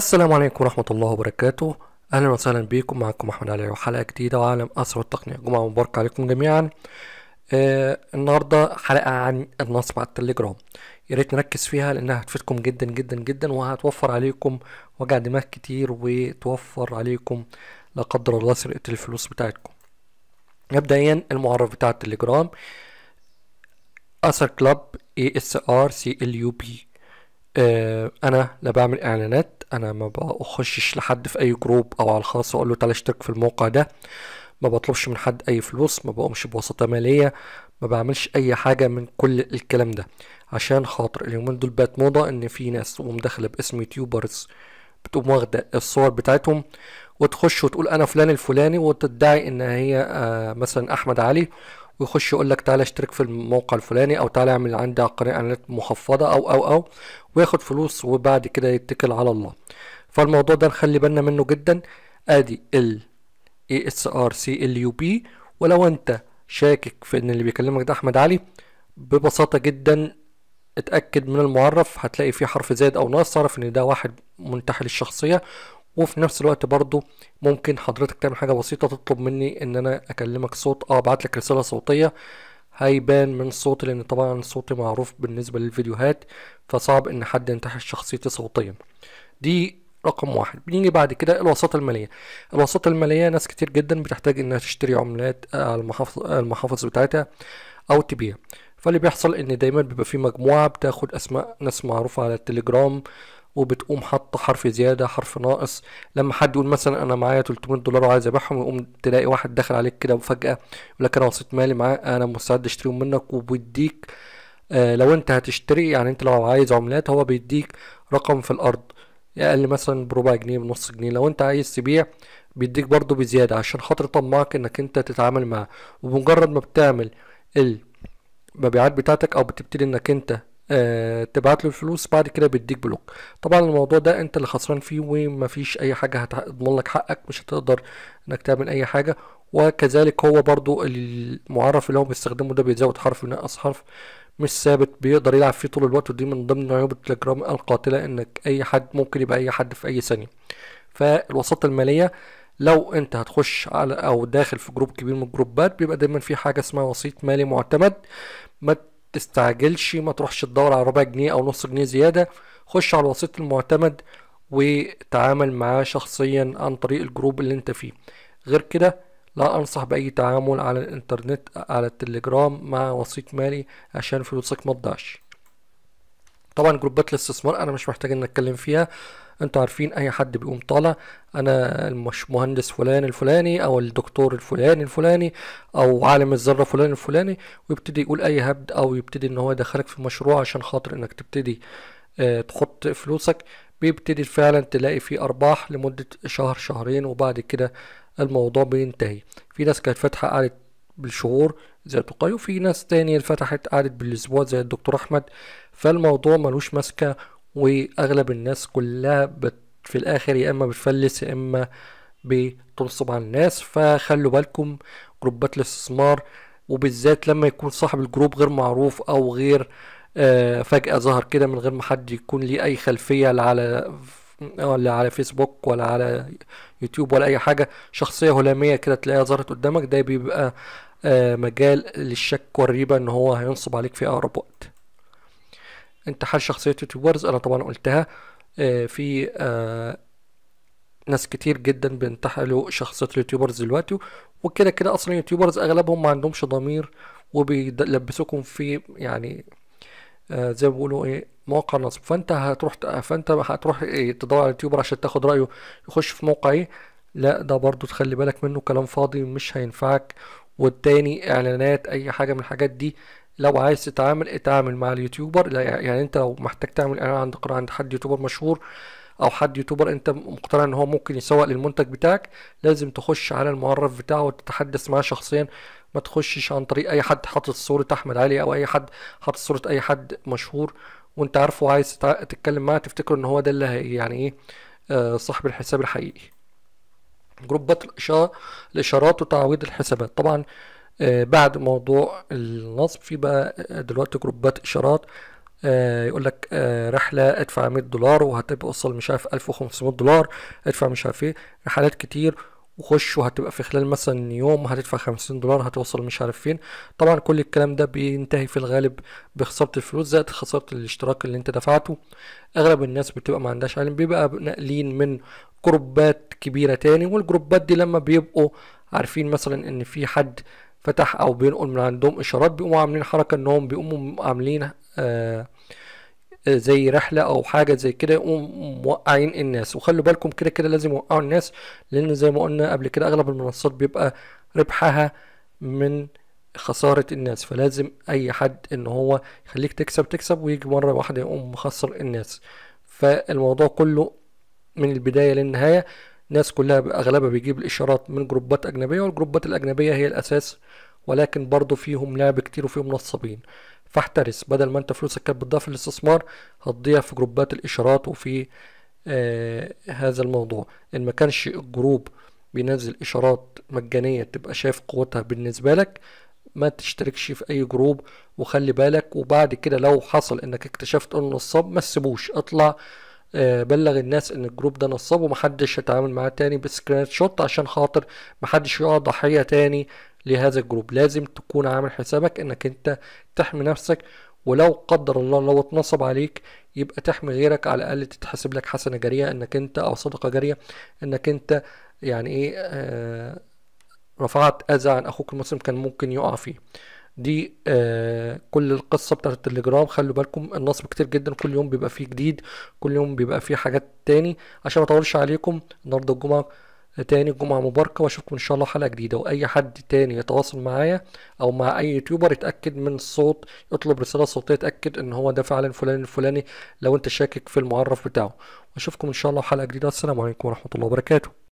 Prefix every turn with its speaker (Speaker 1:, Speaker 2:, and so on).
Speaker 1: السلام عليكم ورحمة الله وبركاته أهلا وسهلا بكم معكم أحمد علي وحلقة جديدة وعالم أسر التقنية جمعة مباركة عليكم جميعا آه النهاردة حلقة عن النصب على التليجرام يا ريت نركز فيها لأنها هتفيدكم جدا جدا جدا وهتوفر عليكم وجع دماغ كتير وتوفر عليكم لا قدر الله سرقة الفلوس بتاعتكم مبدئيا المعرف بتاع التليجرام أسر كلاب اي اس ار سي ال يو بي آه، انا لا بعمل اعلانات انا ما بخشش لحد في اي جروب او على الخاص واقول له تعالى اشترك في الموقع ده ما بطلبش من حد اي فلوس ما بقومش بوساطه ماليه ما بعملش اي حاجه من كل الكلام ده عشان خاطر اليومين دول بقت موضه ان في ناس تقوم داخله باسم يوتيوبرز بتقوم واخده الصور بتاعتهم وتخش وتقول انا فلان الفلاني وتدعي ان هي آه، مثلا احمد علي ويخش يقول لك تعالى اشترك في الموقع الفلاني او تعالى اعمل عندي قناه اعلانات مخفضه او او او وياخد فلوس وبعد كده يتكل على الله فالموضوع ده نخلي بالنا منه جدا ادي ال اي اس ار سي ال يو بي ولو انت شاكك في ان اللي بيكلمك ده احمد علي ببساطه جدا اتاكد من المعرف هتلاقي فيه حرف زائد او ناقص تعرف ان ده واحد منتحل الشخصيه وفي نفس الوقت برضو ممكن حضرتك تعمل حاجة بسيطة تطلب مني ان انا اكلمك صوت اه ابعت لك رسالة صوتية هيبان من صوتي لان طبعا صوتي معروف بالنسبة للفيديوهات فصعب ان حد ينتحش شخصيتي صوتيا دي رقم واحد بنيجي بعد كده الوساطة المالية الوساطة المالية ناس كتير جدا بتحتاج انها تشتري عملات آه، المحافظ آه، المحافظ بتاعتها او تبيع فاللي بيحصل ان دايما بيبقى في مجموعة بتاخد اسماء ناس معروفة على التليجرام وبتقوم حاطه حرف زياده حرف ناقص لما حد يقول مثلا انا معايا 300 دولار وعايز ابيعهم يقوم تلاقي واحد داخل عليك كده وفجاه يقول لك انا وسيط مالي معاك انا مستعد اشتريهم منك وبيديك آه لو انت هتشتري يعني انت لو عايز عملات هو بيديك رقم في الارض اقل مثلا بربع جنيه بنص جنيه لو انت عايز تبيع بيديك برضه بزياده عشان خاطر يطمعك انك انت تتعامل معاه وبمجرد ما بتعمل المبيعات بتاعتك او بتبتدي انك انت آه، تبعت له الفلوس بعد كده بيديك بلوك طبعا الموضوع ده انت اللي خسران فيه ومفيش اي حاجه هتضمن لك حقك مش هتقدر انك تعمل اي حاجه وكذلك هو برضو المعرف اللي هو بيستخدمه ده بيزود حرف وينقص حرف مش ثابت بيقدر يلعب فيه طول الوقت ودي من ضمن عيوب التليجرام القاتله انك اي حد ممكن يبقى اي حد في اي ثانيه فالوساطه الماليه لو انت هتخش على او داخل في جروب كبير من الجروبات بيبقى دايما في حاجه اسمها وسيط مالي معتمد ما تستعجلش ما تروحش تدور على ربع جنيه او نص جنيه زياده خش على الوسيط المعتمد وتعامل معاه شخصيا عن طريق الجروب اللي انت فيه غير كده لا انصح باي تعامل على الانترنت على التليجرام مع وسيط مالي عشان فلوسك ما تضعش طبعا جروبات الاستثمار انا مش محتاج ان اتكلم فيها انتوا عارفين اي حد بيقوم طالع انا المهندس فلان الفلاني او الدكتور الفلاني الفلاني او عالم الذره فلان الفلاني ويبتدي يقول اي هبد او يبتدي ان هو يدخلك في مشروع عشان خاطر انك تبتدي آه، تحط فلوسك بيبتدي فعلا تلاقي فيه ارباح لمده شهر شهرين وبعد كده الموضوع بينتهي في ناس كانت فاتحه قعدت بالشهور زي تقاي وفي ناس تانية فتحت قعدت بالاسبوع زي الدكتور احمد فالموضوع ملوش ماسكة واغلب الناس كلها بت في الاخر يا اما بتفلس يا اما بتنصب على الناس فخلوا بالكم جروبات الاستثمار وبالذات لما يكون صاحب الجروب غير معروف او غير آه، فجأة ظهر كده من غير ما حد يكون ليه اي خلفية على ولا على فيسبوك ولا على يوتيوب ولا اي حاجه شخصيه هلاميه كده تلاقيها ظهرت قدامك ده بيبقى آه، مجال للشك والريبه ان هو هينصب عليك في اقرب وقت انتحال شخصيه يوتيوبرز انا طبعا قلتها آه، في آه، ناس كتير جدا بينتحلوا شخصية اليوتيوبرز دلوقتي وكده كده اصلا اليوتيوبرز اغلبهم ما عندهمش ضمير وبيلبسوكم في يعني آه، زي ما بيقولوا ايه مواقع نصب فانت هتروح فانت هتروح ايه تدور على اليوتيوبر عشان تاخد رايه يخش في موقع ايه لا ده برضو تخلي بالك منه كلام فاضي مش هينفعك والتاني اعلانات اي حاجه من الحاجات دي لو عايز تتعامل اتعامل مع اليوتيوبر لا يعني انت لو محتاج تعمل اعلان عند قناه عند حد يوتيوبر مشهور او حد يوتيوبر انت مقتنع ان هو ممكن يسوق للمنتج بتاعك لازم تخش على المعرف بتاعه وتتحدث معاه شخصيا ما تخشش عن طريق اي حد حاطط صورة احمد علي او اي حد حاطط صورة اي حد مشهور وانت عارفه وعايز تتكلم معاه تفتكر ان هو ده اللي يعني ايه آه، صاحب الحساب الحقيقي جروبات الاشاره الاشارات وتعويض الحسابات طبعا آه، بعد موضوع النصب في بقى آه، دلوقتي جروبات اشارات يقول لك رحله ادفع 100 دولار وهتبقى وهتوصل مش عارف 1500 دولار ادفع مش عارف ايه رحلات كتير وخش وهتبقى في خلال مثلا يوم هتدفع خمسين دولار هتوصل مش عارف فين طبعا كل الكلام ده بينتهي في الغالب بخسارة الفلوس زائد خسارة الاشتراك اللي انت دفعته اغلب الناس بتبقى ما عندهاش علم بيبقى ناقلين من جروبات كبيرة تاني والجروبات دي لما بيبقوا عارفين مثلا ان في حد فتح او بينقل من عندهم اشارات بيقوموا عاملين حركة انهم بيقوموا عاملين آه زي رحله او حاجه زي كده يقوموا موقعين الناس وخلوا بالكم كده كده لازم يوقعوا الناس لان زي ما قلنا قبل كده اغلب المنصات بيبقى ربحها من خسارة الناس فلازم أي حد إن هو يخليك تكسب تكسب ويجي مرة واحدة يقوم مخسر الناس فالموضوع كله من البداية للنهاية الناس كلها أغلبها بيجيب الإشارات من جروبات أجنبية والجروبات الأجنبية هي الأساس ولكن برضو فيهم لعب كتير وفيهم نصابين فاحترس بدل ما انت فلوسك كانت بتضيع في الاستثمار هتضيع في جروبات الاشارات وفي آه هذا الموضوع ان ما كانش الجروب بينزل اشارات مجانيه تبقى شايف قوتها بالنسبه لك ما تشتركش في اي جروب وخلي بالك وبعد كده لو حصل انك اكتشفت انه نصاب ما تسيبوش اطلع آه، بلغ الناس ان الجروب ده نصاب محدش يتعامل معاه تاني بسكرين شوت عشان خاطر محدش يقع ضحية تاني لهذا الجروب لازم تكون عامل حسابك انك انت تحمي نفسك ولو قدر الله لو اتنصب عليك يبقى تحمي غيرك على الاقل تتحسب لك حسنة جارية انك انت او صدقة جارية انك انت يعني ايه آه، رفعت اذى عن اخوك المسلم كان ممكن يقع فيه دي آه كل القصه بتاعه التليجرام خلوا بالكم النصب كتير جدا كل يوم بيبقى فيه جديد كل يوم بيبقى فيه حاجات تاني عشان ما اطولش عليكم النهارده الجمعه آه، تاني الجمعة مباركة واشوفكم ان شاء الله حلقة جديدة واي حد تاني يتواصل معايا او مع اي يوتيوبر يتأكد من الصوت يطلب رسالة صوتية يتأكد ان هو ده فعلا فلان الفلاني لو انت شاكك في المعرف بتاعه واشوفكم ان شاء الله حلقة جديدة السلام عليكم ورحمة الله وبركاته